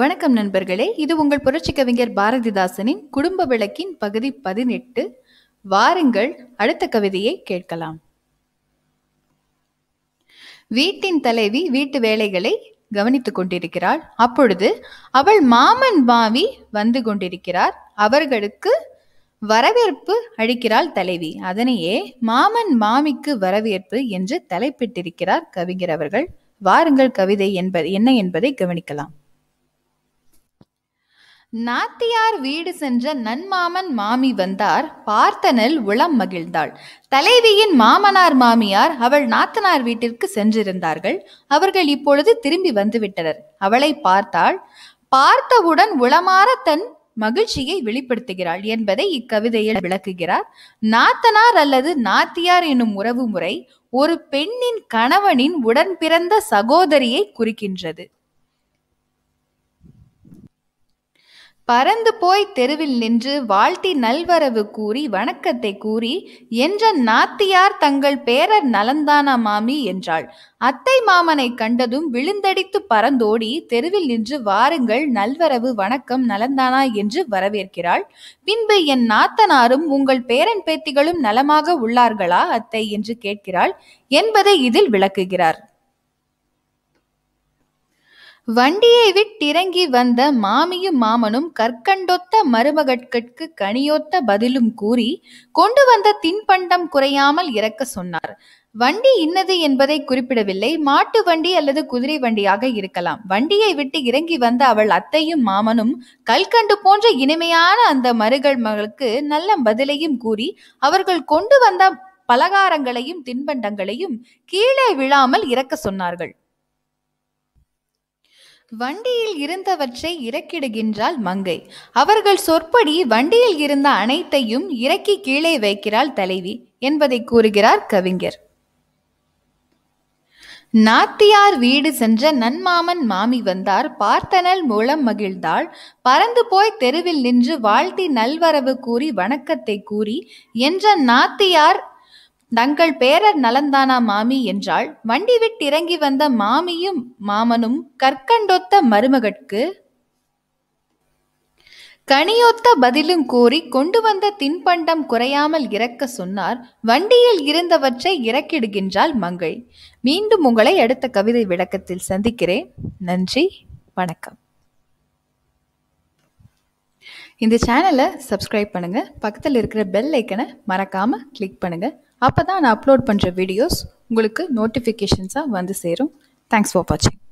வணக்கம் நண்பர்களே இது உங்கள் புரட்சி கவிஞர் பாரதிதாசனின் குடும்ப விளக்கின் பகுதி பதினெட்டு வாருங்கள் அடுத்த கவிதையை கேட்கலாம் வீட்டின் தலைவி வீட்டு வேலைகளை கவனித்துக் கொண்டிருக்கிறாள் அப்பொழுது அவள் மாமன் மாவி வந்து கொண்டிருக்கிறார் அவர்களுக்கு வரவேற்பு அளிக்கிறாள் தலைவி அதனையே மாமன் மாமிக்கு வரவேற்பு என்று தலைப்பிட்டிருக்கிறார் கவிஞர் அவர்கள் வாருங்கள் கவிதை என்பது என்ன என்பதை கவனிக்கலாம் நாத்தியார் வீடு சென்ற நன்மாமன் மாமி வந்தார் பார்த்தனல் உளம் மகிழ்ந்தாள் தலைவியின் மாமனார் மாமியார் அவள் நாத்தனார் வீட்டிற்கு சென்றிருந்தார்கள் அவர்கள் இப்பொழுது திரும்பி வந்துவிட்டனர் அவளை பார்த்தாள் பார்த்தவுடன் உளமாற தன் மகிழ்ச்சியை வெளிப்படுத்துகிறாள் என்பதை இக்கவிதையில் விளக்குகிறார் நாத்தனார் அல்லது நாத்தியார் எனும் உறவு முறை ஒரு பெண்ணின் கணவனின் உடன் பிறந்த சகோதரியை குறிக்கின்றது பறந்து போய் தெருவில் நின்று வாழ்த்தி நல்வரவு கூறி வணக்கத்தை கூறி என்ற நாத்தியார் தங்கள் பேரர் நலந்தானா மாமி என்றாள் அத்தை மாமனை கண்டதும் விழுந்தடித்து பறந்தோடி தெருவில் நின்று வாருங்கள் நல்வரவு வணக்கம் நலந்தானா என்று வரவேற்கிறாள் பின்பு என் நாத்தனாரும் உங்கள் பேரன் பேத்திகளும் நலமாக உள்ளார்களா அத்தை என்று கேட்கிறாள் என்பதை இதில் விளக்குகிறார் வண்டியை விட்டிறங்கி வந்த மாமியும் மாமனும் கற்கண்டொத்த மருமகட்கட்கு கனியொத்த பதிலும் கூறி கொண்டு வந்த தின்பண்டம் குறையாமல் இறக்க சொன்னார் வண்டி இன்னது என்பதை குறிப்பிடவில்லை மாட்டு வண்டி அல்லது குதிரை வண்டியாக இருக்கலாம் வண்டியை விட்டு இறங்கி வந்த அவள் அத்தையும் மாமனும் கல்கண்டு போன்ற இனிமையான அந்த மருகள் மகளுக்கு நல்ல பதிலையும் கூறி அவர்கள் கொண்டு வந்த பலகாரங்களையும் தின்பண்டங்களையும் கீழே விழாமல் இறக்க சொன்னார்கள் வண்டியில் இருந்தவற்றை இறக்கிடுகின்றாள் மங்கை அவர்கள் சொற்படி வண்டியில் இருந்த அனைத்தையும் இறக்கி கீழே வைக்கிறாள் தலைவி என்பதை கூறுகிறார் கவிஞர் நாத்தியார் வீடு சென்ற நன்மாமன் மாமி வந்தார் பார்த்தனல் மூலம் மகிழ்ந்தாள் பறந்து போய் தெருவில் நின்று வாழ்த்தி நல்வரவு கூறி வணக்கத்தை கூறி என்ற நாத்தியார் தங்கள் பேரர் நலந்தானா மாமி என்றால் வண்டி விட்டிறங்கி வந்த மாமியும் மாமனும் கற்கண்டொத்த மருமகட்கு கனியொத்த பதிலும் கூறி கொண்டு வந்த தின்பண்டம் குறையாமல் இறக்க சொன்னார் வண்டியில் இருந்தவற்றை இறக்கிடுகின்றாள் மங்கை மீண்டும் உங்களை அடுத்த கவிதை விளக்கத்தில் சந்திக்கிறேன் நன்றி வணக்கம் இந்த சேனலை சப்ஸ்கிரைப் பண்ணுங்கள் பக்கத்தில் இருக்கிற பெல் ஐக்கனை மறக்காமல் கிளிக் பண்ணுங்கள் அப்போ தான் நான் அப்லோட் பண்ணுற வீடியோஸ் உங்களுக்கு நோட்டிஃபிகேஷன்ஸாக வந்து சேரும் தேங்க்ஸ் ஃபார் வாட்சிங்